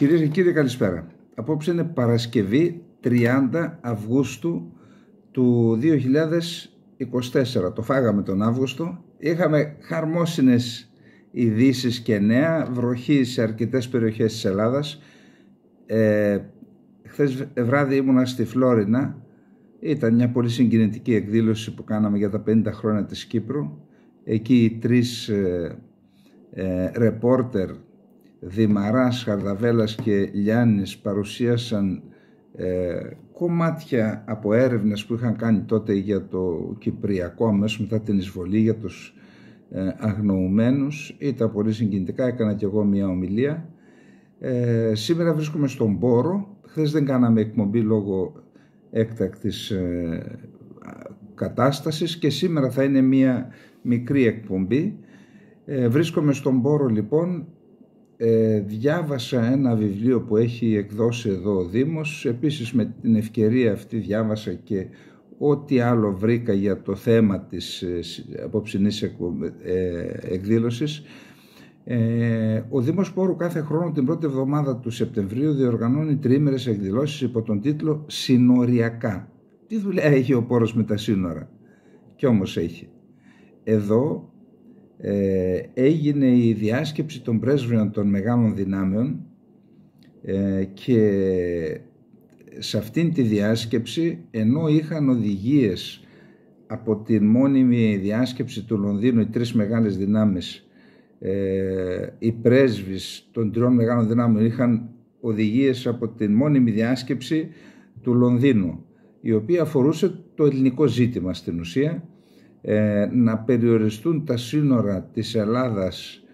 Κυρίες και κύριοι, καλησπέρα. Απόψε είναι Παρασκευή 30 Αυγούστου του 2024. Το φάγαμε τον Αύγουστο. Είχαμε χαρμόσυνες ειδήσεις και νέα, βροχή σε αρκετές περιοχές της Ελλάδας. Ε, χθες βράδυ ήμουνα στη Φλόρινα. Ήταν μια πολύ συγκινητική εκδήλωση που κάναμε για τα 50 χρόνια της Κύπρου. Εκεί οι τρεις ε, ε ρεπόρτερ Δημαράς, Χαρδαβέλας και Λιάνης παρουσίασαν ε, κομμάτια από έρευνες που είχαν κάνει τότε για το Κυπριακό αμέσως μετά την εισβολή για τους ε, αγνοουμένους ήταν πολύ συγκινητικά, έκανα και εγώ μια ομιλία ε, σήμερα βρίσκομαι στον Πόρο χθες δεν κάναμε εκπομπή λόγω έκτακτης ε, κατάστασης και σήμερα θα είναι μια μικρή εκπομπή ε, βρίσκομαι στον Πόρο λοιπόν ε, διάβασα ένα βιβλίο που έχει εκδώσει εδώ ο Δήμος. Επίσης με την ευκαιρία αυτή διάβασα και ό,τι άλλο βρήκα για το θέμα της ε, απόψινής ε, εκδήλωσης. Ε, ο Δήμος Πόρου κάθε χρόνο την πρώτη εβδομάδα του Σεπτεμβρίου διοργανώνει τριήμερες εκδηλώσεις υπό τον τίτλο «Συνοριακά». Τι δουλειά έχει ο Πόρος με τα σύνορα. Κι όμως έχει. Εδώ ε, έγινε η διάσκεψη των πρέσβειων των μεγάλων δυνάμεων ε, και σε αυτήν τη διάσκεψη ενώ είχαν οδηγίες από τη μόνιμη διάσκεψη του Λονδίνου οι τρεις μεγάλες δυνάμεις ε, οι πρέσβεις των τριών μεγάλων δυνάμεων είχαν οδηγίες από τη μόνιμη διάσκεψη του Λονδίνου η οποία αφορούσε το ελληνικό ζήτημα στην ουσία ε, να περιοριστούν τα σύνορα της Ελλάδας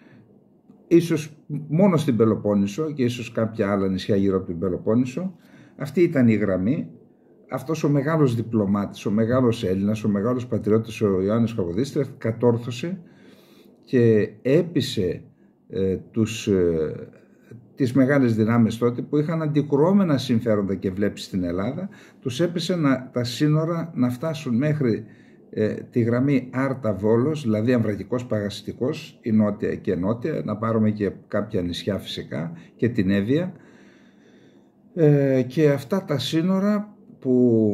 ίσως μόνο στην Πελοπόννησο και ίσως κάποια άλλα νησιά γύρω από την Πελοπόννησο. Αυτή ήταν η γραμμή. Αυτός ο μεγάλος διπλωμάτης, ο μεγάλος Έλληνας, ο μεγάλος πατριώτης ο Ιωάννης Χαβοδίστρεφ κατόρθωσε και έπεισε ε, τους, ε, τις μεγάλες δυνάμεις τότε που είχαν αντικρουόμενα συμφέροντα και βλέπει στην Ελλάδα, τους έπεισε να, τα σύνορα να φτάσουν μέχρι ε, τη γραμμή Άρτα Βόλος, δηλαδή Αμβραγικό Παγαστικό, η νότια και νότια, να πάρουμε και κάποια νησιά φυσικά και την Εύβοια. Ε, και αυτά τα σύνορα που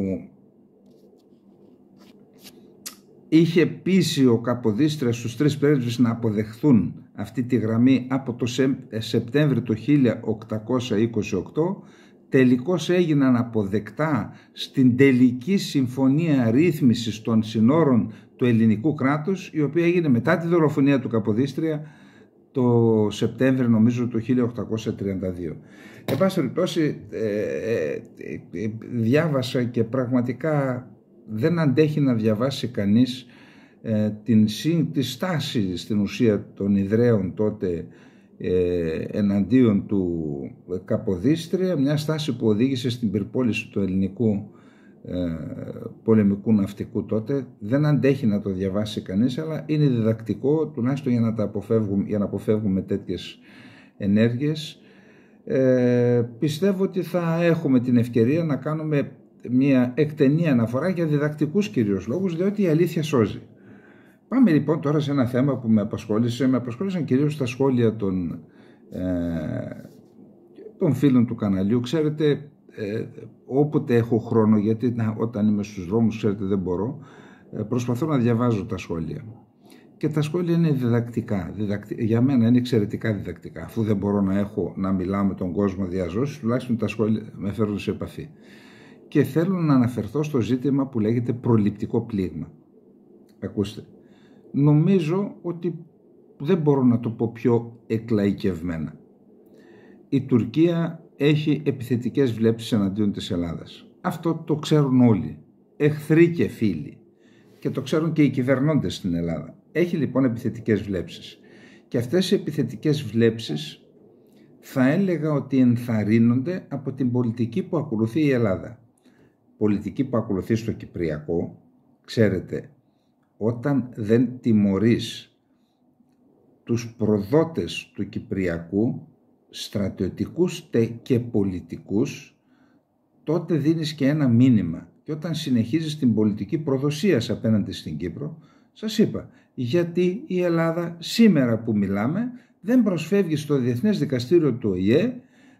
είχε πείσει ο καποδίστρας, στους τρεις πρέσβεις να αποδεχθούν αυτή τη γραμμή από το Σεπτέμβριο του 1828 τελικώς έγιναν αποδεκτά στην τελική συμφωνία ρύθμισης των συνόρων του ελληνικού κράτους η οποία έγινε μετά τη δολοφονία του Καποδίστρια το Σεπτέμβριο νομίζω το 1832. Εν πάση περιπτώσει ε, ε, ε, διάβασα και πραγματικά δεν αντέχει να διαβάσει κανείς την, τη στάση στην ουσία των Ιδραίων τότε ε, εναντίον του Καποδίστρια, μια στάση που οδήγησε στην πυρπόληση του ελληνικού ε, πολεμικού ναυτικού τότε. Δεν αντέχει να το διαβάσει κανείς, αλλά είναι διδακτικό τουλάχιστον για να, τα αποφεύγουμε, για να αποφεύγουμε τέτοιες ενέργειες. Ε, πιστεύω ότι θα έχουμε την ευκαιρία να κάνουμε μια εκτενή αναφορά για διδακτικούς κυρίως λόγους, διότι η αλήθεια σώζει. Πάμε λοιπόν τώρα σε ένα θέμα που με απασχόλησε. Με απασχόλησαν κυρίως τα σχόλια των, ε, των φίλων του καναλιού. Ξέρετε, ε, όποτε έχω χρόνο, γιατί όταν είμαι στους δρόμους, ξέρετε, δεν μπορώ, ε, προσπαθώ να διαβάζω τα σχόλια. Και τα σχόλια είναι διδακτικά. Για μένα είναι εξαιρετικά διδακτικά. Αφού δεν μπορώ να έχω να μιλάω με τον κόσμο διαζώσεις, τουλάχιστον τα σχόλια με φέρνουν σε επαφή. Και θέλω να αναφερθώ στο ζήτημα που λέγεται προληπτικό πλήγμα. Ακούστε, νομίζω ότι δεν μπορώ να το πω πιο εκλαϊκευμένα. Η Τουρκία έχει επιθετικές βλέψεις εναντίον της Ελλάδας. Αυτό το ξέρουν όλοι, εχθροί και φίλοι. Και το ξέρουν και οι κυβερνώντες στην Ελλάδα. Έχει λοιπόν επιθετικές βλέψεις. Και αυτές οι επιθετικές βλέψεις θα έλεγα ότι ενθαρρύνονται από την πολιτική που ακολουθεί η Ελλάδα. Πολιτική που ακολουθεί στο Κυπριακό, ξέρετε, όταν δεν τιμωρείς τους προδότες του Κυπριακού, στρατιωτικούς και πολιτικούς, τότε δίνεις και ένα μήνυμα. Και όταν συνεχίζεις την πολιτική προδοσία απέναντι στην Κύπρο, σας είπα, γιατί η Ελλάδα σήμερα που μιλάμε δεν προσφεύγει στο Διεθνές Δικαστήριο του ΟΗΕ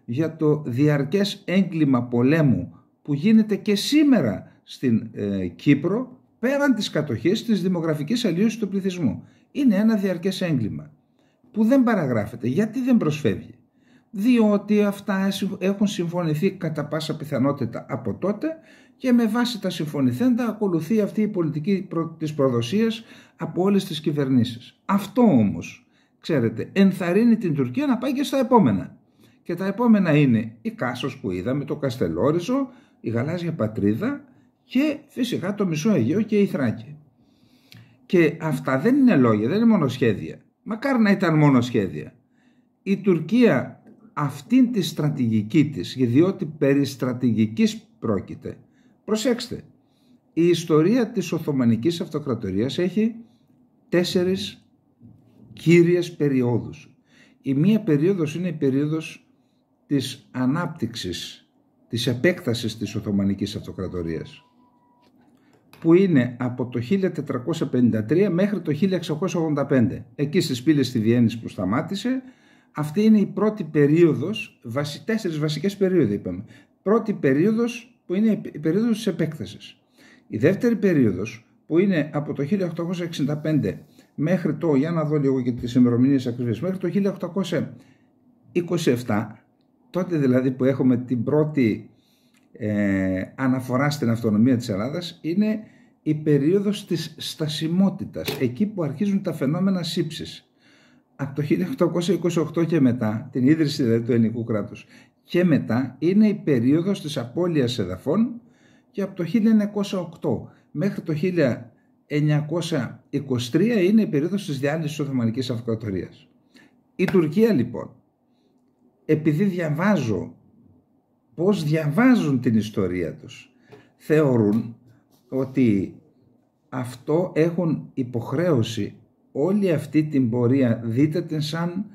για το διαρκές έγκλημα πολέμου που γίνεται και σήμερα στην ε, Κύπρο πέραν της κατοχής της δημογραφικής αλλίωσης του πληθυσμού. Είναι ένα διαρκές έγκλημα που δεν παραγράφεται. Γιατί δεν προσφεύγει. Διότι αυτά έχουν συμφωνηθεί κατά πάσα πιθανότητα από τότε και με βάση τα συμφωνηθέντα ακολουθεί αυτή η πολιτική της προδοσίας από όλες τις κυβερνήσεις. Αυτό όμως, ξέρετε, ενθαρρύνει την Τουρκία να πάει και στα επόμενα. Και τα επόμενα είναι η Κάσος που είδαμε, το Καστελόριζο, η Γαλάζια Πατρίδα, και φυσικά το μισό Αιγαίο και η Θράκη. Και αυτά δεν είναι λόγια, δεν είναι μόνο σχέδια. Μακάρι να ήταν μόνο σχέδια. Η Τουρκία αυτήν τη στρατηγική της, διότι περί στρατηγικής πρόκειται. Προσέξτε, η ιστορία της Οθωμανικής Αυτοκρατορίας έχει τέσσερις κύριες περιόδους. Η μία περίοδος είναι η περίοδος της ανάπτυξης, της επέκτασης της Οθωμανικής Αυτοκρατορίας που είναι από το 1453 μέχρι το 1685. Εκεί στις πύλες τη Βιέννης που σταμάτησε, αυτή είναι η πρώτη περίοδος, βασι, τέσσερις βασικές περίοδοι είπαμε. Πρώτη περίοδος που είναι η περίοδος της επέκτασης. Η δεύτερη περίοδος που είναι από το 1865 μέχρι το, για να δω λίγο και τις ημερομηνίες ακριβώς, μέχρι το 1827, τότε δηλαδή που έχουμε την πρώτη ε, αναφορά στην αυτονομία της Ελλάδας, είναι η περίοδος της στασιμότητας, εκεί που αρχίζουν τα φαινόμενα σύψης. Από το 1828 και μετά, την ίδρυση δηλαδή του ελληνικού κράτους, και μετά είναι η περίοδος της απώλειας εδαφών και από το 1908 μέχρι το 1923 είναι η περίοδος της διάλυσης της Οθωμανικής Αυτοκρατορίας. Η Τουρκία λοιπόν, επειδή διαβάζω πώς διαβάζουν την ιστορία τους, θεωρούν ότι αυτό έχουν υποχρέωση όλη αυτή την πορεία δείτε την σαν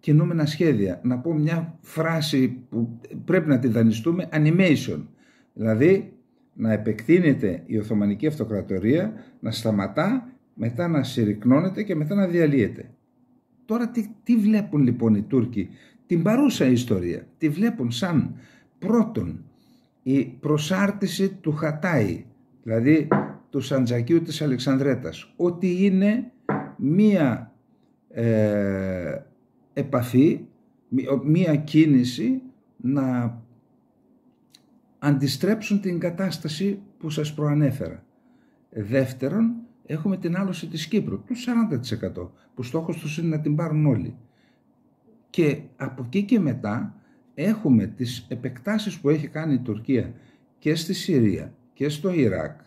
κινούμενα σχέδια. Να πω μια φράση που πρέπει να τη δανειστούμε, animation. Δηλαδή να επεκτείνεται η Οθωμανική Αυτοκρατορία, να σταματά, μετά να συρρυκνώνεται και μετά να διαλύεται. Τώρα τι, τι βλέπουν λοιπόν οι Τούρκοι, την παρούσα ιστορία, τη βλέπουν σαν πρώτον η προσάρτηση του Χατάη, δηλαδή του Σαντζακίου της Αλεξανδρέτας, ότι είναι μία ε, επαφή, μία κίνηση να αντιστρέψουν την κατάσταση που σας προανέφερα. Δεύτερον, έχουμε την άλωση της Κύπρου, του 40% που στόχος τους είναι να την πάρουν όλοι. Και από εκεί και μετά έχουμε τις επεκτάσεις που έχει κάνει η Τουρκία και στη Συρία και στο Ιράκ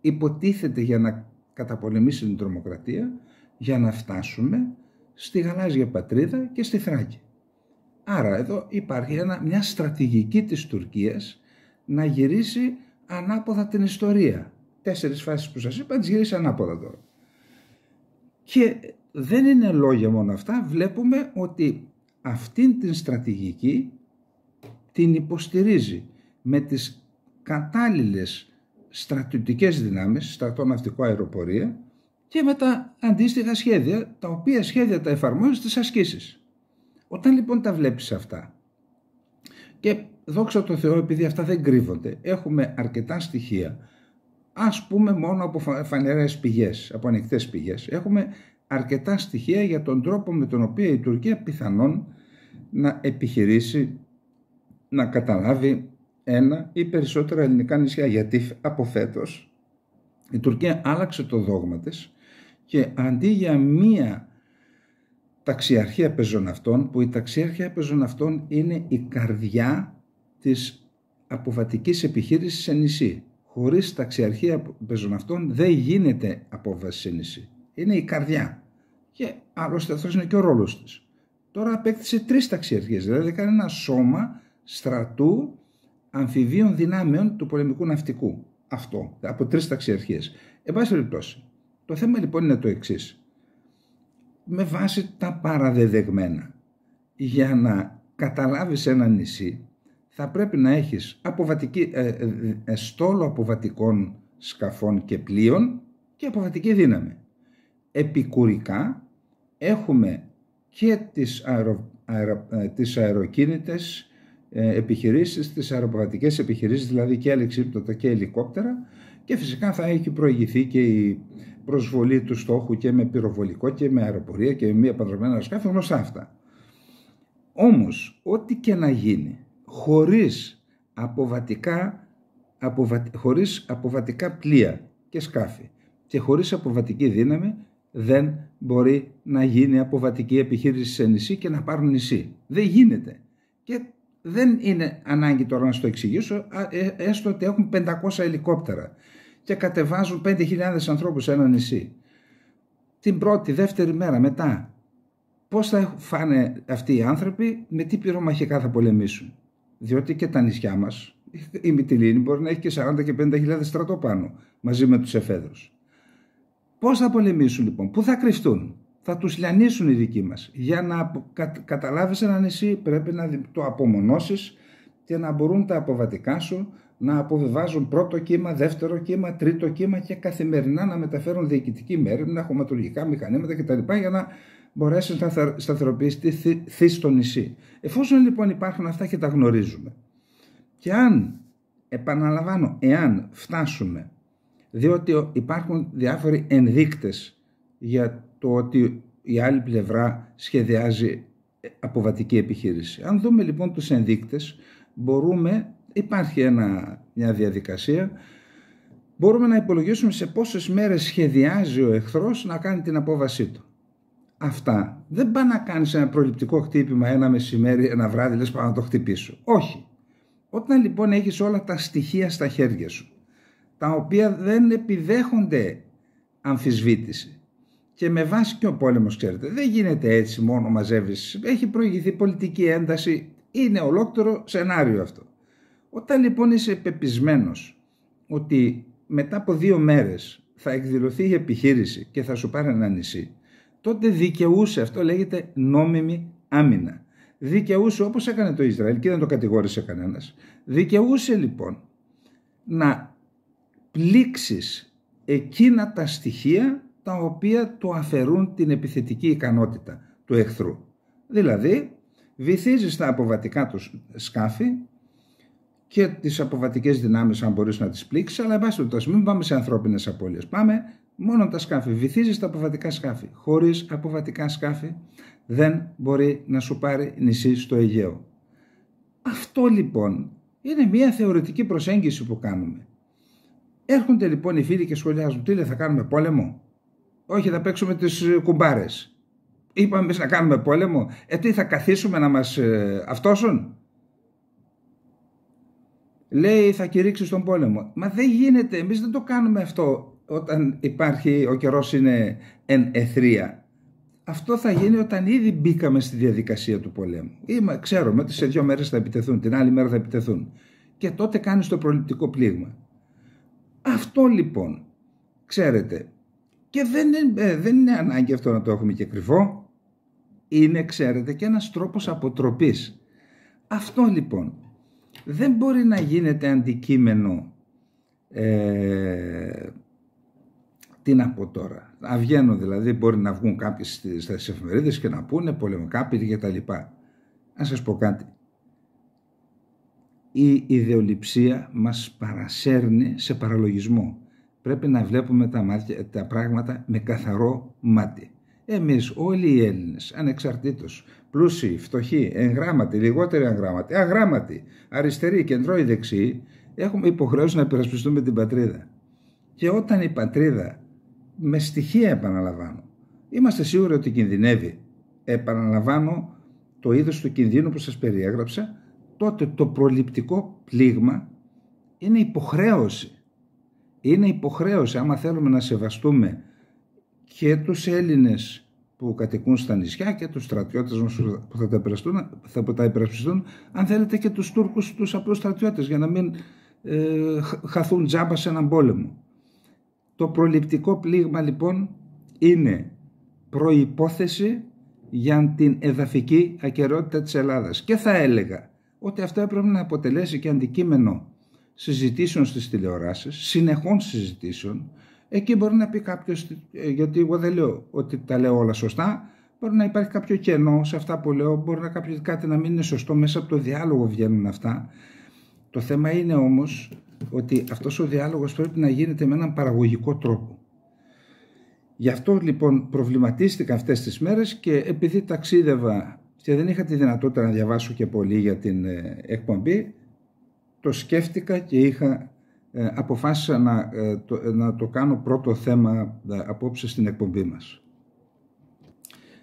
υποτίθεται για να καταπολεμήσει την τρομοκρατία για να φτάσουμε στη γαλάζια πατρίδα και στη Θράκη. Άρα εδώ υπάρχει ένα, μια στρατηγική της Τουρκίας να γυρίσει ανάποδα την ιστορία. Τέσσερις φάσεις που σας είπα τις γυρίσει ανάποδα τώρα. Και δεν είναι λόγια μόνο αυτά, βλέπουμε ότι αυτήν την στρατηγική την υποστηρίζει με τις κατάλληλες στρατιωτικές δυνάμεις, στρατό-ναυτικό αεροπορία και με τα αντίστοιχα σχέδια, τα οποία σχέδια τα εφαρμόζουν στις ασκήσεις. Όταν λοιπόν τα βλέπεις αυτά και δόξα τω Θεώ επειδή αυτά δεν κρύβονται, έχουμε αρκετά στοιχεία ας πούμε μόνο από φανερές πηγές, από ανοιχτές πηγές. Έχουμε αρκετά στοιχεία για τον τρόπο με τον οποίο η Τουρκία πιθανόν να επιχειρήσει να καταλάβει ένα ή περισσότερα ελληνικά νησιά. Γιατί από φέτος η Τουρκία άλλαξε το δόγμα της, και αντί για μία ταξιαρχία πεζοναυτών, που η ταξιαρχία πεζοναυτών είναι η καρδιά της αποβατικής επιχείρησης σε νησί. Χωρίς ταξιαρχία πεζοναυτών δεν γίνεται απόβαση σε νησί. Είναι η καρδιά. Και άλλωστε αυτός είναι και ο ρόλος της. Τώρα απέκτησε τρεις ταξιαρχίες, δηλαδή έκανε ένα σώμα στρατού αμφιβίων δυνάμεων του πολεμικού ναυτικού. Αυτό, από τρεις ταξιαρχίες. Εν πάση περιπτώσει, το θέμα λοιπόν είναι το εξής. Με βάση τα παραδεδεγμένα, για να καταλάβεις ένα νησί, θα πρέπει να έχεις αποβατική, ε, ε, ε, στόλο αποβατικών σκαφών και πλοίων και αποβατική δύναμη. Επικουρικά έχουμε και τις, αερο, τις αεροκίνητες ε, επιχειρήσεις, τις αεροπορατικές επιχειρήσεις, δηλαδή και αλεξίπτωτα και ελικόπτερα και φυσικά θα έχει προηγηθεί και η προσβολή του στόχου και με πυροβολικό και με αεροπορία και με μία παντρεμένα αεροσκάφη, γνωστά αυτά. Όμως, ό,τι και να γίνει, χωρίς αποβατικά, χωρίς αποβατικά πλοία και σκάφη και χωρίς αποβατική δύναμη, δεν μπορεί να γίνει αποβατική επιχείρηση σε νησί και να πάρουν νησί. Δεν γίνεται. Και δεν είναι ανάγκη τώρα να σου το εξηγήσω, ε, έστω ότι έχουν 500 ελικόπτερα και κατεβάζουν 5.000 ανθρώπους σε ένα νησί. Την πρώτη, δεύτερη μέρα μετά, πώς θα φάνε αυτοί οι άνθρωποι, με τι πυρομαχικά θα πολεμήσουν. Διότι και τα νησιά μας, η Μυτιλίνη μπορεί να έχει και 40 και 50.000 στρατό πάνω, μαζί με τους εφέδρους. Πώς θα πολεμήσουν λοιπόν, πού θα κρυφτούν, θα τους λιανίσουν οι δικοί μας. Για να καταλάβεις ένα νησί πρέπει να το απομονώσεις και να μπορούν τα αποβατικά σου να αποβιβάζουν πρώτο κύμα, δεύτερο κύμα, τρίτο κύμα και καθημερινά να μεταφέρουν διοικητική μέρη, να χωματολογικά μηχανήματα κτλ. για να μπορέσει να σταθεροποιηθεί θύση στο νησί. Εφόσον λοιπόν υπάρχουν αυτά και τα γνωρίζουμε και αν, επαναλαμβάνω, εάν φτάσουμε διότι υπάρχουν διάφοροι ενδείκτες για το ότι η άλλη πλευρά σχεδιάζει ε, αποβατική επιχείρηση. Αν δούμε λοιπόν τους ενδείκτες, μπορούμε, υπάρχει ένα, μια διαδικασία, μπορούμε να υπολογίσουμε σε πόσες μέρες σχεδιάζει ο εχθρός να κάνει την απόβασή του. Αυτά δεν πάει να κάνεις ένα προληπτικό χτύπημα ένα μεσημέρι, ένα βράδυ, λες πάνω να το χτυπήσω. Όχι. Όταν λοιπόν έχεις όλα τα στοιχεία στα χέρια σου, τα οποία δεν επιδέχονται αμφισβήτηση, και με βάση και ο πόλεμος ξέρετε δεν γίνεται έτσι μόνο μαζεύεις έχει προηγηθεί πολιτική ένταση είναι ολόκληρο σενάριο αυτό όταν λοιπόν είσαι πεπισμένος ότι μετά από δύο μέρες θα εκδηλωθεί η επιχείρηση και θα σου πάρει ένα νησί τότε δικαιούσε αυτό λέγεται νόμιμη άμυνα δικαιούσε όπως έκανε το Ισραήλ και δεν το κατηγόρησε κανένας δικαιούσε λοιπόν να πλήξεις εκείνα τα στοιχεία τα οποία του αφαιρούν την επιθετική ικανότητα του εχθρού. Δηλαδή, βυθίζει τα αποβατικά τους σκάφη και τις αποβατικές δυνάμεις αν μπορείς να τις πλήξεις, αλλά εμπάσχετος, μην πάμε σε ανθρώπινες απώλειες. Πάμε μόνο τα σκάφη. Βυθίζεις τα αποβατικά σκάφη. Χωρίς αποβατικά σκάφη δεν μπορεί να σου πάρει νησί στο Αιγαίο. Αυτό λοιπόν είναι μια θεωρητική προσέγγιση που κάνουμε. Έρχονται λοιπόν οι φίλοι και σχολιάζουν τι λέει θα κάνουμε πόλεμο. Όχι, θα παίξουμε τις ε, κουμπάρες. Είπαμε εμείς να κάνουμε πόλεμο. Ε, τι θα καθίσουμε να μας ε, αυτόσουν. Λέει θα κηρύξει τον πόλεμο. Μα δεν γίνεται. Εμείς δεν το κάνουμε αυτό όταν υπάρχει ο καιρός είναι εν εθρία. Αυτό θα γίνει όταν ήδη μπήκαμε στη διαδικασία του πολέμου. Είμα, ξέρουμε ότι σε δύο μέρες θα επιτεθούν, την άλλη μέρα θα επιτεθούν. Και τότε κάνεις το προληπτικό πλήγμα. Αυτό λοιπόν, ξέρετε, και δεν είναι, ε, δεν είναι ανάγκη αυτό να το έχουμε και κρυφό. Είναι, ξέρετε, και ένας τρόπος αποτροπής. Αυτό λοιπόν δεν μπορεί να γίνεται αντικείμενο ε, τι να πω τώρα. Να δηλαδή, μπορεί να βγουν κάποιοι στις εφημερίδες και να πούνε πολεμικά πυρή και τα λοιπά. Να σας πω κάτι. Η ιδεολειψία μας παρασέρνει σε παραλογισμό πρέπει να βλέπουμε τα, τα πράγματα με καθαρό μάτι. Εμείς όλοι οι Έλληνες, ανεξαρτήτως, πλούσιοι, φτωχοί, εγγράμματοι, λιγότεροι εγγράμματοι, αγράμματοι, αριστεροί, κεντρώοι, δεξιοί, έχουμε υποχρέωση να υπερασπιστούμε την πατρίδα. Και όταν η πατρίδα, με στοιχεία επαναλαμβάνω, είμαστε σίγουροι ότι κινδυνεύει, επαναλαμβάνω το είδος του κινδύνου που σας περιέγραψα, τότε το προληπτικό πλήγμα είναι υποχρέωση είναι υποχρέωση άμα θέλουμε να σεβαστούμε και τους Έλληνες που κατοικούν στα νησιά και τους στρατιώτες μας που θα τα, θα τα υπερασπιστούν αν θέλετε και τους Τούρκους τους απλούς στρατιώτες για να μην ε, χαθούν τζάμπα σε έναν πόλεμο. Το προληπτικό πλήγμα λοιπόν είναι προϋπόθεση για την εδαφική ακαιρεότητα της Ελλάδας και θα έλεγα ότι αυτό έπρεπε να αποτελέσει και αντικείμενο συζητήσεων στις τηλεοράσεις, συνεχών συζητήσεων, εκεί μπορεί να πει κάποιος, ε, γιατί εγώ δεν λέω ότι τα λέω όλα σωστά, μπορεί να υπάρχει κάποιο κενό σε αυτά που λέω, μπορεί να κάποιος κάτι να μην είναι σωστό, μέσα από το διάλογο βγαίνουν αυτά. Το θέμα είναι όμως ότι αυτός ο διάλογος πρέπει να γίνεται με έναν παραγωγικό τρόπο. Γι' αυτό λοιπόν προβληματίστηκα αυτές τις μέρες και επειδή ταξίδευα και δεν είχα τη δυνατότητα να διαβάσω και πολύ για την ε, εκπομπή, το σκέφτηκα και είχα ε, αποφάσισα να, ε, το, ε, να το κάνω πρώτο θέμα απόψε στην εκπομπή μας.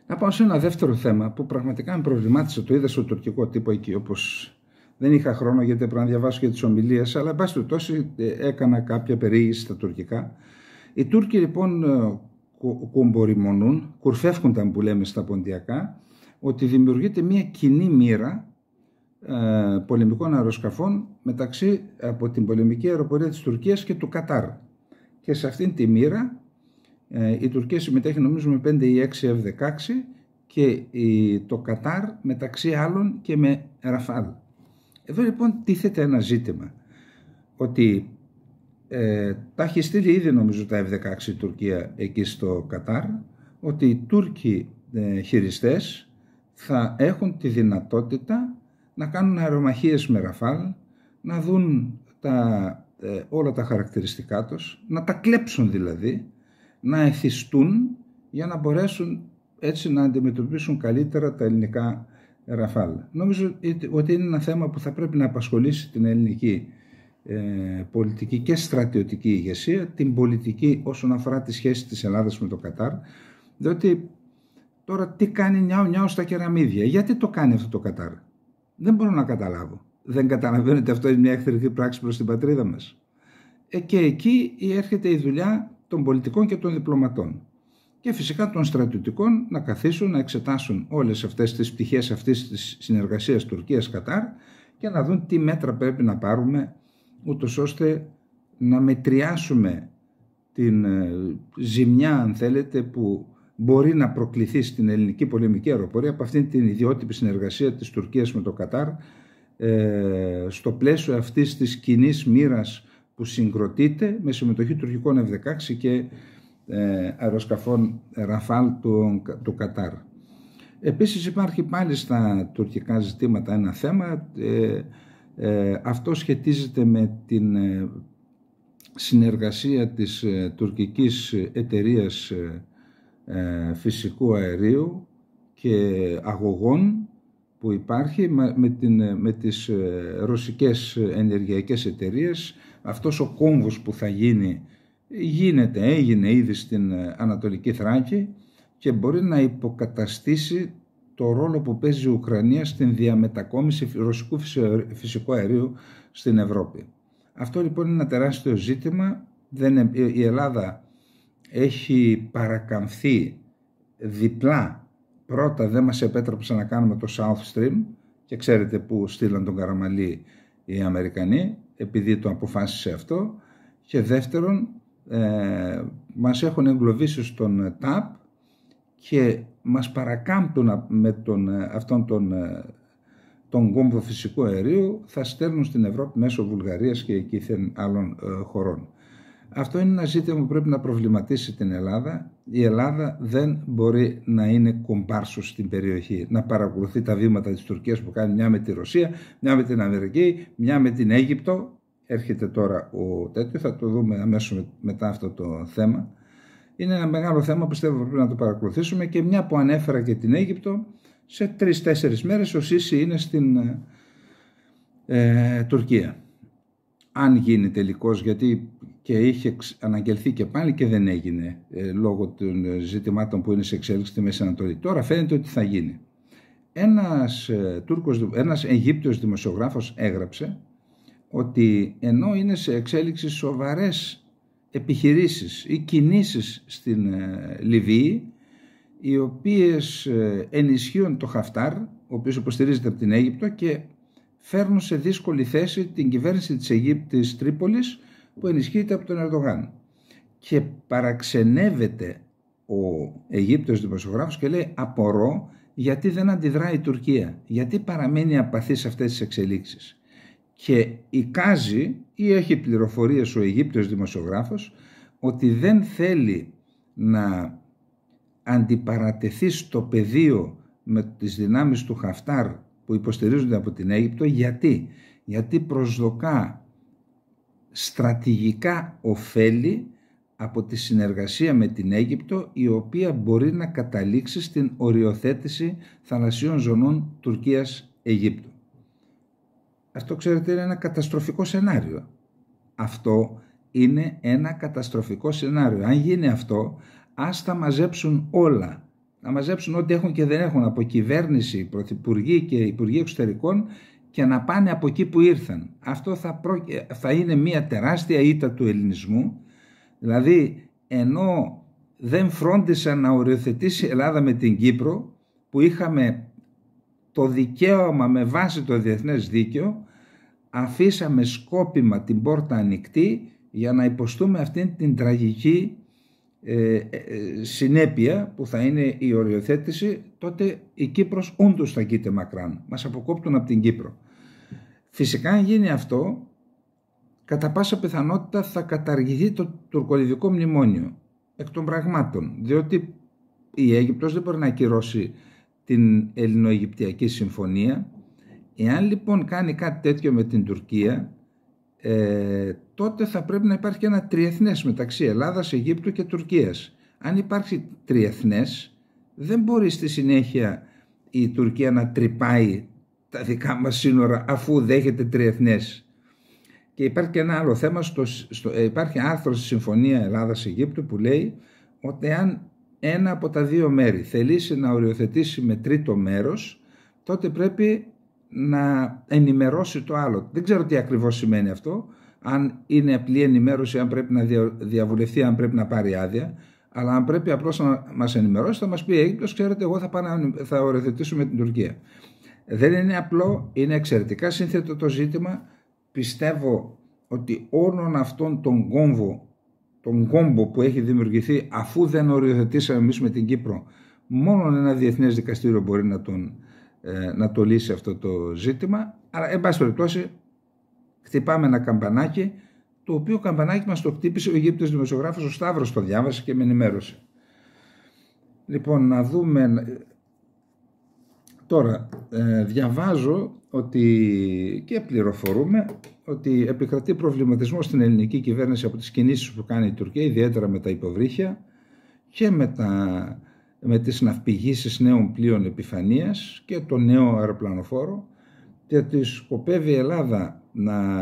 Να πάω σε ένα δεύτερο θέμα που πραγματικά με προβλημάτισε. Το είδα στο τουρκικό τύπο εκεί όπως δεν είχα χρόνο γιατί έπρεπε να διαβάσω και τις ομιλίες αλλά εν πάση τόση έκανα κάποια περιήγηση στα τουρκικά. Οι Τούρκοι λοιπόν κουμπορημονούν, κουρφεύκονταν που λέμε στα ποντιακά, ότι δημιουργείται μια κοινή μοίρα ε, πολεμικών αεροσκαφών μεταξύ από την πολεμική αεροπορία της Τουρκίας και του Κατάρ. Και σε αυτήν τη μοίρα ε, η Τουρκία συμμετέχει νομίζω με 5 ή 6 F-16 και το Κατάρ μεταξύ άλλων και με Ραφάλ. Εδώ λοιπόν τίθεται ένα ζήτημα ότι ε, τα έχει στείλει ήδη νομίζω τα F-16 η Τουρκία εκεί στο Κατάρ ότι οι Τούρκοι ε, χειριστές θα έχουν τη δυνατότητα να κάνουν αερομαχίες με ραφάλ, να δουν τα, ε, όλα τα χαρακτηριστικά τους, να τα κλέψουν δηλαδή, να εθιστούν για να μπορέσουν έτσι να αντιμετωπίσουν καλύτερα τα ελληνικά ραφάλ. Νομίζω ότι είναι ένα θέμα που θα πρέπει να απασχολήσει την ελληνική ε, πολιτική και στρατιωτική ηγεσία, την πολιτική όσον αφορά τη σχέση της Ελλάδας με το Κατάρ, διότι τώρα τι κάνει νιάου νιάου στα κεραμίδια, γιατί το κάνει αυτό το Κατάρ. Δεν μπορώ να καταλάβω. Δεν καταλαβαίνετε αυτό είναι μια εχθρική πράξη προς την πατρίδα μας. Ε, και εκεί έρχεται η δουλειά των πολιτικών και των διπλωματών. Και φυσικά των στρατιωτικών να καθίσουν να εξετάσουν όλες αυτές τις πτυχές αυτής της συνεργασίας Τουρκίας-Κατάρ και να δουν τι μέτρα πρέπει να πάρουμε ούτως ώστε να μετριάσουμε την ε, ζημιά αν θέλετε που μπορεί να προκληθεί στην ελληνική πολεμική αεροπορία από αυτήν την ιδιότυπη συνεργασία της Τουρκίας με το Κατάρ ε, στο πλαίσιο αυτής της κοινή μοίρας που συγκροτείται με συμμετοχή τουρκικών F-16 και ε, αεροσκαφών Ραφάλ του, του Κατάρ. Επίσης υπάρχει πάλι στα τουρκικά ζητήματα ένα θέμα, ε, ε αυτό σχετίζεται με την ε, συνεργασία της ε, τουρκικής εταιρείας ε, φυσικού αερίου και αγωγών που υπάρχει με, την, με τις ε, ρωσικές ενεργειακές εταιρείες. Αυτός ο κόμβος που θα γίνει, γίνεται, έγινε ήδη στην Ανατολική Θράκη και μπορεί να υποκαταστήσει το ρόλο που παίζει η Ουκρανία στην διαμετακόμιση ρωσικού φυσικού αερίου στην Ευρώπη. Αυτό λοιπόν είναι ένα τεράστιο ζήτημα. Δεν, ε, η Ελλάδα έχει παρακαμφθεί διπλά. Πρώτα δεν μας επέτρεψαν να κάνουμε το South Stream και ξέρετε που στείλαν τον Καραμαλή οι Αμερικανοί επειδή το αποφάσισε αυτό και δεύτερον ε, μας έχουν εγκλωβίσει στον ε, ΤΑΠ και μας παρακάμπτουν με τον, ε, αυτόν τον, ε, τον κόμβο φυσικού αερίου θα στέλνουν στην Ευρώπη μέσω Βουλγαρίας και εκεί άλλων ε, χωρών. Αυτό είναι ένα ζήτημα που πρέπει να προβληματίσει την Ελλάδα. Η Ελλάδα δεν μπορεί να είναι κομπάρσο στην περιοχή, να παρακολουθεί τα βήματα της Τουρκίας που κάνει μια με τη Ρωσία, μια με την Αμερική, μια με την Αίγυπτο. Έρχεται τώρα ο τέτοιο, θα το δούμε αμέσως μετά αυτό το θέμα. Είναι ένα μεγάλο θέμα, πιστεύω πρέπει να το παρακολουθήσουμε και μια που ανέφερα και την Αίγυπτο, σε τρεις-τέσσερις μέρες ο Σίση είναι στην ε, ε Τουρκία. Αν γίνει τελικώς, γιατί και είχε αναγγελθεί και πάλι και δεν έγινε ε, λόγω των ε, ζητημάτων που είναι σε εξέλιξη στη Μέση Ανατολή. Τώρα φαίνεται ότι θα γίνει. Ένας, ε, Τούρκος, ένας Αιγύπτιος δημοσιογράφος έγραψε ότι ενώ είναι σε εξέλιξη σοβαρές επιχειρήσεις ή κινήσεις στην Λιβύη οι οποίες ενισχύουν το Χαφτάρ, ο οποίος υποστηρίζεται από την Αίγυπτο και φέρνουν σε δύσκολη θέση την κυβέρνηση της Αιγύπτης Τρίπολης που ενισχύεται από τον Ερντογάν. Και παραξενεύεται ο Αιγύπτος δημοσιογράφος και λέει απορώ γιατί δεν αντιδράει η Τουρκία, γιατί παραμένει απαθής σε αυτές τις εξελίξεις. Και εικάζει ή έχει πληροφορίες ο Αιγύπτιος δημοσιογράφος ότι δεν θέλει να αντιπαρατεθεί στο πεδίο με τις δυνάμεις του Χαφτάρ που υποστηρίζονται από την Αίγυπτο γιατί, γιατί προσδοκά στρατηγικά ωφέλη από τη συνεργασία με την Αίγυπτο η οποία μπορεί να καταλήξει στην οριοθέτηση θαλασσίων ζωνών Τουρκίας-Αιγύπτου. Αυτό ξέρετε είναι ένα καταστροφικό σενάριο. Αυτό είναι ένα καταστροφικό σενάριο. Αν γίνει αυτό ας τα μαζέψουν όλα να μαζέψουν ό,τι έχουν και δεν έχουν από κυβέρνηση, πρωθυπουργοί και υπουργοί εξωτερικών και να πάνε από εκεί που ήρθαν. Αυτό ε, θα, είναι μια τεράστια ήττα του ελληνισμού, δηλαδή ενώ δεν φρόντισαν να οριοθετήσει η Ελλάδα με την Κύπρο, που είχαμε το δικαίωμα με βάση το διεθνές δίκαιο, αφήσαμε σκόπιμα την πόρτα ανοιχτή για να υποστούμε αυτήν την τραγική ε, ε συνέπεια που θα είναι η οριοθέτηση, τότε η Κύπρος όντως θα κείται μακράν. Μας αποκόπτουν από την Κύπρο. Φυσικά αν γίνει αυτό, κατά πάσα πιθανότητα θα καταργηθεί το τουρκολιδικό μνημόνιο εκ των πραγμάτων, διότι η Αίγυπτος δεν μπορεί να ακυρώσει την Ελληνοαιγυπτιακή Συμφωνία. Εάν λοιπόν κάνει κάτι τέτοιο με την Τουρκία, ε, τότε θα πρέπει να υπάρχει ένα τριεθνές μεταξύ Ελλάδας, Αιγύπτου και Τουρκίας. Αν υπάρχει τριεθνές, δεν μπορεί στη συνέχεια η Τουρκία να τρυπάει τα δικά μας σύνορα αφού δέχεται τριεθνές. Και υπάρχει και ένα άλλο θέμα, στο, στο, ε, υπάρχει άρθρο στη Συμφωνία Ελλάδας-Αιγύπτου που λέει ότι αν ένα από τα δύο μέρη θελήσει να οριοθετήσει με τρίτο μέρος, τότε πρέπει να ενημερώσει το άλλο. Δεν ξέρω τι ακριβώς σημαίνει αυτό, αν είναι απλή ενημέρωση, αν πρέπει να διαβουλευτεί, αν πρέπει να πάρει άδεια, αλλά αν πρέπει απλώς να μας ενημερώσει, θα μας πει «Ε, Αίγυπτος, ξέρετε, εγώ θα, πάω θα οριοθετήσω με την Τουρκία. Δεν είναι απλό, είναι εξαιρετικά σύνθετο το ζήτημα. Πιστεύω ότι όλον αυτόν τον κόμβο, τον κόμβο που έχει δημιουργηθεί αφού δεν οριοθετήσαμε εμείς με την Κύπρο, μόνο ένα διεθνές δικαστήριο μπορεί να, τον, ε, να το λύσει αυτό το ζήτημα. Αλλά, εν πάση περιπτώσει, χτυπάμε ένα καμπανάκι, το οποίο καμπανάκι μας το χτύπησε ο Αιγύπτιος δημοσιογράφος, ο Σταύρος το διάβασε και με ενημέρωσε. Λοιπόν, να δούμε Τώρα, ε, διαβάζω ότι και πληροφορούμε ότι επικρατεί προβληματισμό στην ελληνική κυβέρνηση από τις κινήσεις που κάνει η Τουρκία, ιδιαίτερα με τα υποβρύχια και με, τα, με τις ναυπηγήσεις νέων πλοίων επιφανίας και το νέο αεροπλανοφόρο και ότι σκοπεύει η Ελλάδα να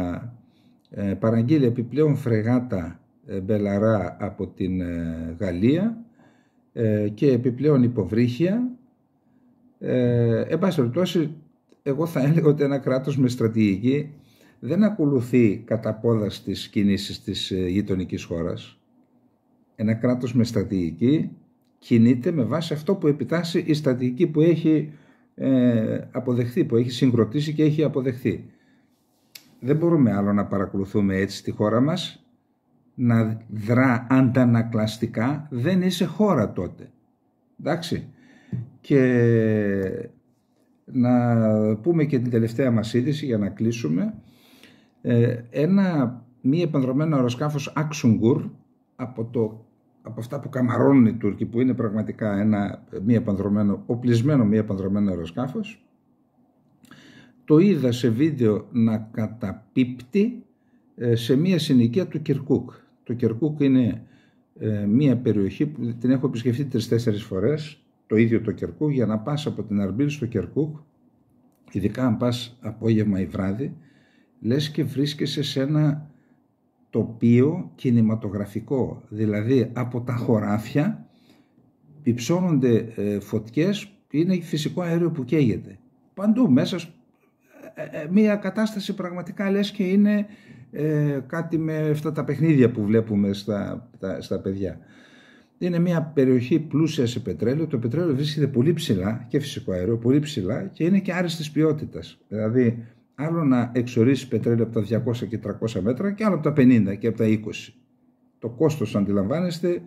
ε, παραγγείλει επιπλέον φρεγάτα ε, μπελαρά από την ε, Γαλλία και επιπλέον υποβρύχια ε, εν πάση περιπτώσει, εγώ θα έλεγα ότι ένα κράτος με στρατηγική δεν ακολουθεί κατά πόδα τι κινήσεις της ε, γειτονικής χώρας. Ένα κράτος με στρατηγική κινείται με βάση αυτό που επιτάσσει η στρατηγική που έχει ε, αποδεχθεί, που έχει συγκροτήσει και έχει αποδεχθεί. Δεν μπορούμε άλλο να παρακολουθούμε έτσι τη χώρα μας, να δρά αντανακλαστικά, δεν είσαι χώρα τότε. Εντάξει, και να πούμε και την τελευταία μας είδηση για να κλείσουμε. Ε, ένα μη επανδρομένο αεροσκάφος Αξουγκούρ από, το, από αυτά που καμαρώνουν οι Τούρκοι που είναι πραγματικά ένα μη επανδρομένο, οπλισμένο μη επανδρομένο αεροσκάφος το είδα σε βίντεο να καταπίπτει ε, σε μία συνοικία του Κυρκούκ. Το Κυρκούκ είναι ε, μία περιοχή που την έχω επισκεφτεί τρεις-τέσσερις φορές το ίδιο το Κερκούκ για να πας από την Αρμπίλ στο Κερκούκ ειδικά αν πας απόγευμα ή βράδυ λες και βρίσκεσαι σε ένα τοπίο κινηματογραφικό δηλαδή από τα χωράφια υψώνονται ε, φωτιές είναι φυσικό αέριο που καίγεται παντού μέσα ε, ε, μια κατάσταση πραγματικά λες και είναι κάτι με αυτά τα παιχνίδια που βλέπουμε στα, στα παιδιά είναι μια περιοχή πλούσια σε πετρέλαιο. Το πετρέλαιο βρίσκεται πολύ ψηλά και φυσικό αέριο, πολύ ψηλά και είναι και άριστης ποιότητας. Δηλαδή, άλλο να εξορίσεις πετρέλαιο από τα 200 και 300 μέτρα και άλλο από τα 50 και από τα 20. Το κόστος αντιλαμβάνεστε.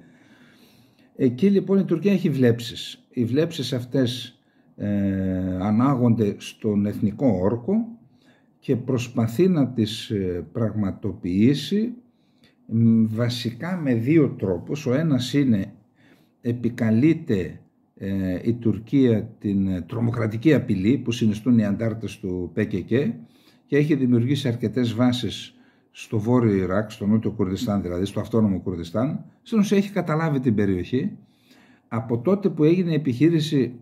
Εκεί λοιπόν η Τουρκία έχει βλέψεις. Οι βλέψεις αυτές ε, ανάγονται στον εθνικό όρκο και προσπαθεί να τις ε, πραγματοποιήσει βασικά με δύο τρόπους. Ο ένας είναι επικαλείται ε, η Τουρκία την ε, τρομοκρατική απειλή που συνιστούν οι αντάρτες του ΠΚΚ και έχει δημιουργήσει αρκετές βάσεις στο βόρειο Ιράκ, στο νότιο Κουρδιστάν δηλαδή, στο αυτόνομο Κουρδιστάν. Στην έχει καταλάβει την περιοχή. Από τότε που έγινε η επιχείρηση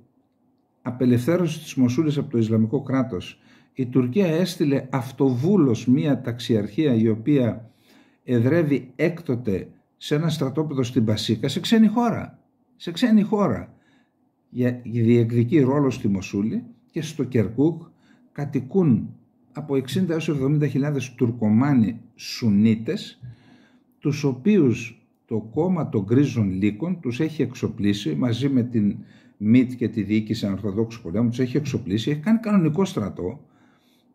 απελευθέρωσης της Μοσούλης από το Ισλαμικό κράτος, η Τουρκία έστειλε αυτοβούλος μία ταξιαρχία η οποία εδρεύει έκτοτε σε ένα στρατόπεδο στην Πασίκα σε ξένη χώρα. Σε ξένη χώρα. Για διεκδικεί ρόλο στη Μοσούλη και στο Κερκούκ κατοικούν από 60 έως 70.000 Τουρκομάνοι Σουνίτες τους οποίους το κόμμα των γκρίζων λύκων τους έχει εξοπλίσει μαζί με την ΜΙΤ και τη διοίκηση Ανορθοδόξου Πολέμου τους έχει εξοπλίσει, έχει κάνει κανονικό στρατό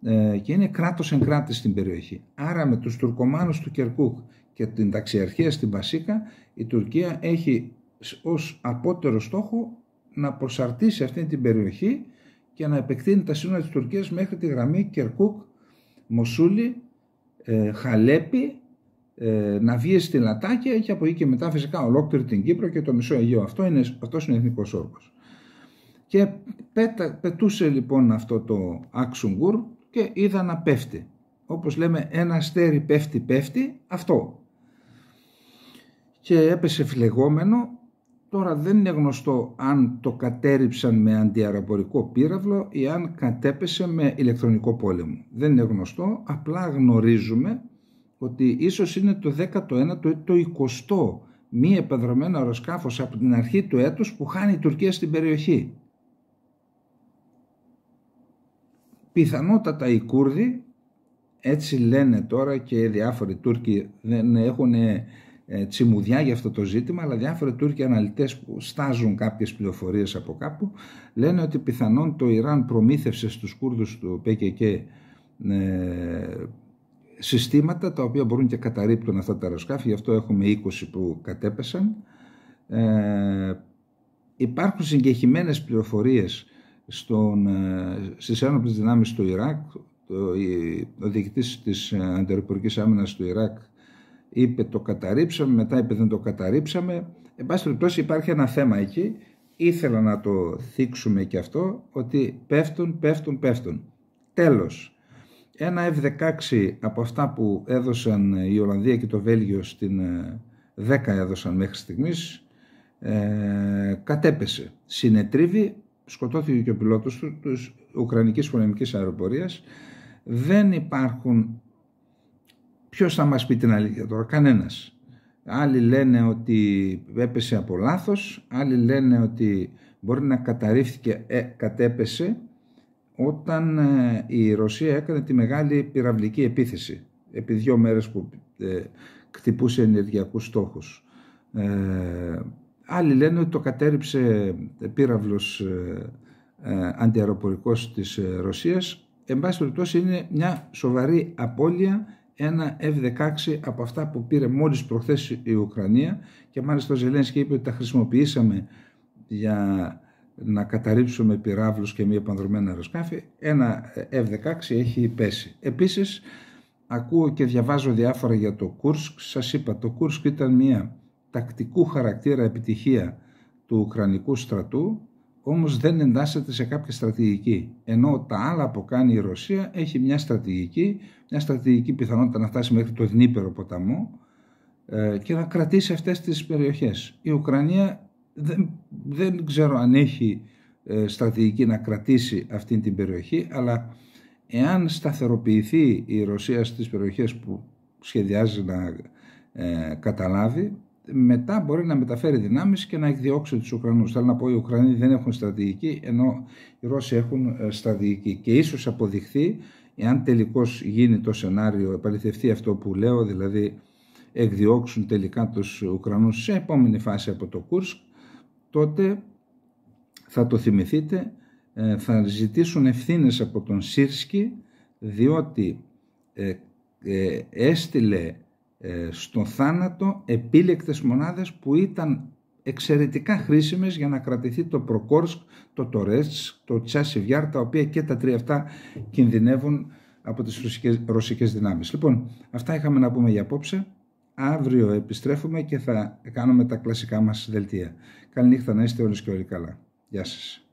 ε, και είναι κράτος εν κράτη στην περιοχή. Άρα με τους Τουρκομάνους του Κερκούκ και την ταξιαρχία στην Πασίκα η Τουρκία έχει ως απότερο στόχο να προσαρτήσει αυτή την περιοχή και να επεκτείνει τα σύνορα της Τουρκίας μέχρι τη γραμμή Κερκούκ, Μοσούλη, ε, Χαλέπη, ε, να βγει στη Λατάκια και από εκεί και μετά φυσικά ολόκληρη την Κύπρο και το μισό Αιγαίο. Αυτό είναι, αυτός είναι εθνικός όρκος Και πετούσε λοιπόν αυτό το άξουγούρ και είδα να πέφτει. Όπως λέμε ένα αστέρι πέφτει πέφτει αυτό. Και έπεσε φλεγόμενο Τώρα δεν είναι γνωστό αν το κατέριψαν με αντιαραπορικό πύραυλο ή αν κατέπεσε με ηλεκτρονικό πόλεμο. Δεν είναι γνωστό, απλά γνωρίζουμε ότι ίσως είναι το 19ο ή το 20ο μη επανδρομένο αεροσκάφος από την αρχή του έτους που χάνει η Τουρκία στην περιοχή. πιθανότατα οι Κούρδοι, έτσι λένε τώρα και διάφοροι Τούρκοι δεν έχουν ε, τσιμουδιά για αυτό το ζήτημα, αλλά διάφοροι Τούρκοι αναλυτές που στάζουν κάποιες πληροφορίες από κάπου, λένε ότι πιθανόν το Ιράν προμήθευσε στους Κούρδους του ΠΚΚ ε, συστήματα τα οποία μπορούν και καταρρύπτουν αυτά τα αεροσκάφη, γι' αυτό έχουμε 20 που κατέπεσαν. Ε, υπάρχουν συγκεχημένες πληροφορίες στον, ε, στις ένοπλες δυνάμεις του Ιράκ. Το, ο διοικητής της ε, αντιεροπορικής άμυνας του Ιράκ είπε το καταρρύψαμε, μετά είπε δεν το καταρρύψαμε Εν πάση περιπτώσει υπάρχει ένα θέμα εκεί. Ήθελα να το θίξουμε και αυτό ότι πέφτουν, πέφτουν, πέφτουν. Τέλος. Ένα F-16 από αυτά που έδωσαν ε, η Ολλανδία και το Βέλγιο στην 10 έδωσαν μέχρι στιγμής κατέπεσε. Συνετρίβει σκοτώθηκε και ο πιλότος του της Ουκρανικής πολεμικής αεροπορίας. Δεν υπάρχουν... Ποιος θα μας πει την αλήθεια τώρα, κανένας. Άλλοι λένε ότι έπεσε από λάθος, άλλοι λένε ότι μπορεί να καταρρίφθηκε, ε, κατέπεσε όταν ε, η Ρωσία έκανε τη μεγάλη πυραυλική επίθεση επί δύο μέρες που ε, χτυπούσε ενεργειακούς στόχους. Ε, Άλλοι λένε ότι το κατέριψε πύραυλος ε, ε αντιαεροπορικός της ε, Ρωσίας. Εν πάση περιπτώσει είναι μια σοβαρή απώλεια ένα F-16 από αυτά που πήρε μόλις προχθές η Ουκρανία και μάλιστα ο Ζελένσκι είπε ότι τα χρησιμοποιήσαμε για να καταρρύψουμε πυράβλους και μη επανδρομένα αεροσκάφη. Ένα ε, F-16 έχει πέσει. Επίσης ακούω και διαβάζω διάφορα για το Κούρσκ. Σας είπα το Κούρσκ ήταν μια τακτικού χαρακτήρα επιτυχία του Ουκρανικού στρατού όμως δεν εντάσσεται σε κάποια στρατηγική. Ενώ τα άλλα που κάνει η Ρωσία έχει μια στρατηγική, μια στρατηγική πιθανότητα να φτάσει μέχρι το Δνήπερο ποταμό ε, και να κρατήσει αυτές τις περιοχές. Η Ουκρανία δεν, δεν ξέρω αν έχει ε, στρατηγική να κρατήσει αυτή την περιοχή, αλλά εάν σταθεροποιηθεί η Ρωσία στις περιοχές που σχεδιάζει να ε, καταλάβει, μετά μπορεί να μεταφέρει δυνάμεις και να εκδιώξει τους Ουκρανούς. Θέλω να πω οι Ουκρανοί δεν έχουν στρατηγική ενώ οι Ρώσοι έχουν ε, στρατηγική και ίσως αποδειχθεί εάν τελικώς γίνει το σενάριο, επαληθευτεί αυτό που λέω, δηλαδή εκδιώξουν τελικά τους Ουκρανούς σε επόμενη φάση από το Κούρσκ, τότε θα το θυμηθείτε, ε, θα ζητήσουν ευθύνες από τον Σύρσκι, διότι ε, έστειλε ε, στον θάνατο επίλεκτες μονάδες που ήταν εξαιρετικά χρήσιμες για να κρατηθεί το Προκόρσκ, το Τορέτς, το Τσάσιβιάρ, τα οποία και τα τρία αυτά κινδυνεύουν από τις ρωσικές, ρωσικές δυνάμεις. Λοιπόν, αυτά είχαμε να πούμε για απόψε. Αύριο επιστρέφουμε και θα κάνουμε τα κλασικά μας δελτία. Καληνύχτα να είστε όλες και όλοι καλά. Γεια σας.